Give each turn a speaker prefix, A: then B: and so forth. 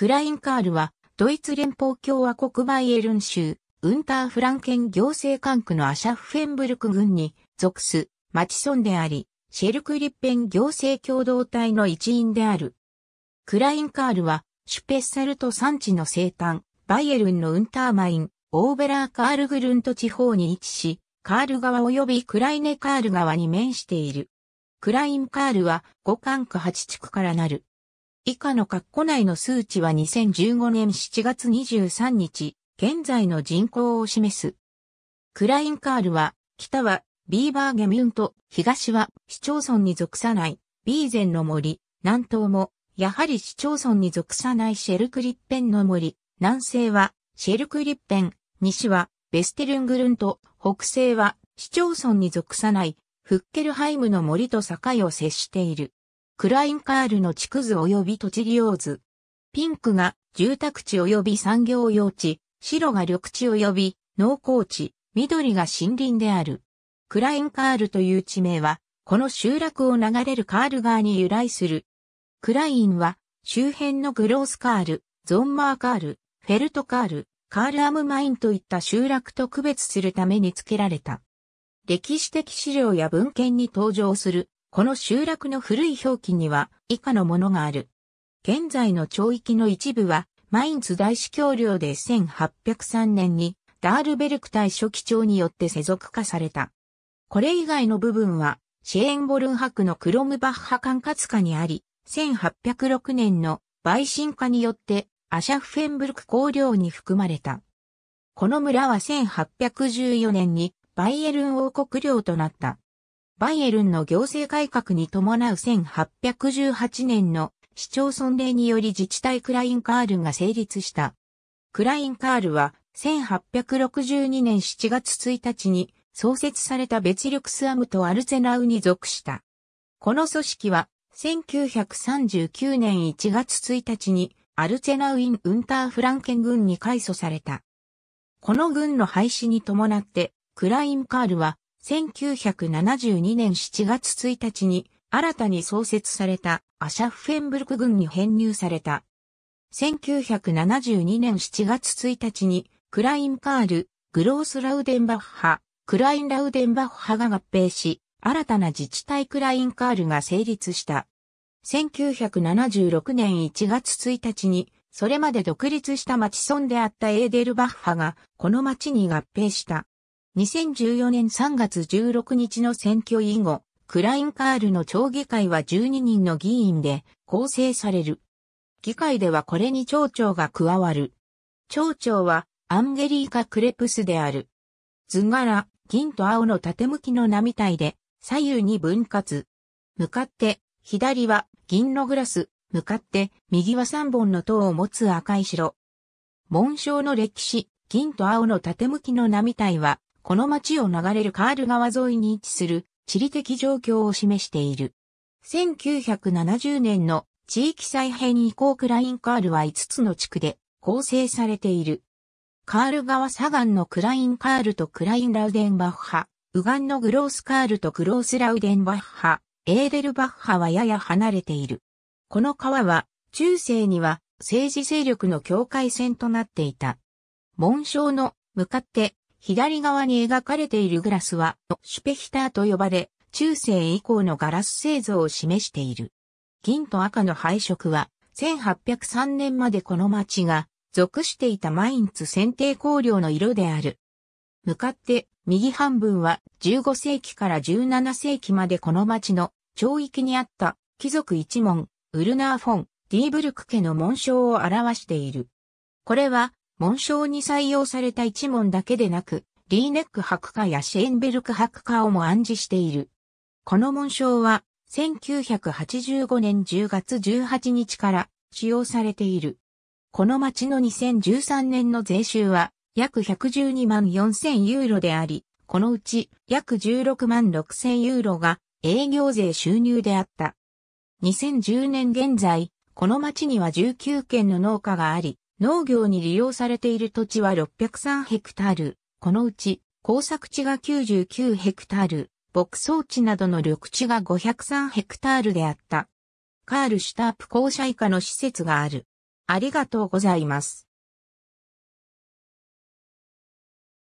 A: クラインカールは、ドイツ連邦共和国バイエルン州、ウンターフランケン行政管区のアシャッフェンブルク郡に属す町村であり、シェルクリッペン行政共同体の一員である。クラインカールは、シュペッサルト産地の西端、バイエルンのウンターマイン、オーベラーカールグルント地方に位置し、カール川及びクライネカール川に面している。クラインカールは、5管区8地区からなる。以下の括弧内の数値は2015年7月23日、現在の人口を示す。クラインカールは、北はビーバーゲミュント、東は市町村に属さないビーゼンの森、南東もやはり市町村に属さないシェルクリッペンの森、南西はシェルクリッペン、西はベステルングルント、北西は市町村に属さないフッケルハイムの森と境を接している。クラインカールの地区図及び土地利用図。ピンクが住宅地及び産業用地、白が緑地及び農耕地、緑が森林である。クラインカールという地名は、この集落を流れるカール川に由来する。クラインは、周辺のグロースカール、ゾンマーカール、フェルトカール、カールアムマインといった集落と区別するために付けられた。歴史的資料や文献に登場するこの集落の古い表記には以下のものがある。現在の町域の一部は、マインツ大司教領で1803年にダールベルク大書記長によって世俗化された。これ以外の部分は、シェーンボルン博のクロムバッハ管轄下にあり、1806年の陪信化によってアシャフェンブルク公領に含まれた。この村は1814年にバイエルン王国領となった。バイエルンの行政改革に伴う1818年の市町村令により自治体クラインカールが成立した。クラインカールは1862年7月1日に創設された別力スアムとアルゼナウに属した。この組織は1939年1月1日にアルゼナウイン・ウンター・フランケン軍に改組された。この軍の廃止に伴ってクラインカールは1972年7月1日に新たに創設されたアシャフフェンブルク軍に編入された。1972年7月1日にクラインカール、グロースラウデンバッハ、クラインラウデンバッハが合併し、新たな自治体クラインカールが成立した。1976年1月1日に、それまで独立した町村であったエーデルバッハが、この町に合併した。2014年3月16日の選挙以後、クラインカールの町議会は12人の議員で構成される。議会ではこれに町長が加わる。町長はアンゲリーカ・クレプスである。図柄、銀と青の縦向きの波体で左右に分割。向かって左は銀のグラス、向かって右は三本の塔を持つ赤い城。紋章の歴史、銀と青の縦向きの波体はこの町を流れるカール川沿いに位置する地理的状況を示している。1970年の地域再編以降クラインカールは5つの地区で構成されている。カール川左岸のクラインカールとクラインラウデンバッハ、右岸のグロースカールとグロースラウデンバッハ、エーデルバッハはやや離れている。この川は中世には政治勢力の境界線となっていた。紋章の向かって左側に描かれているグラスは、シュペヒターと呼ばれ、中世以降のガラス製造を示している。銀と赤の配色は、1803年までこの町が、属していたマインツ選定香料の色である。向かって、右半分は15世紀から17世紀までこの町の町域にあった貴族一門、ウルナーフォン、ディーブルク家の紋章を表している。これは紋章に採用された一門だけでなく、リーネック博家やシェーンベルク博家をも暗示している。この紋章は、1985年10月18日から使用されている。この町の2013年の税収は約112万4000ユーロであり、このうち約16万6000ユーロが営業税収入であった。2010年現在、この町には19軒の農家があり、農業に利用されている土地は603ヘクタール、このうち工作地が99ヘクタール、牧草地などの緑地が503ヘクタールであった。カールシュタープ校舎以下の施設がある。ありがとうございます。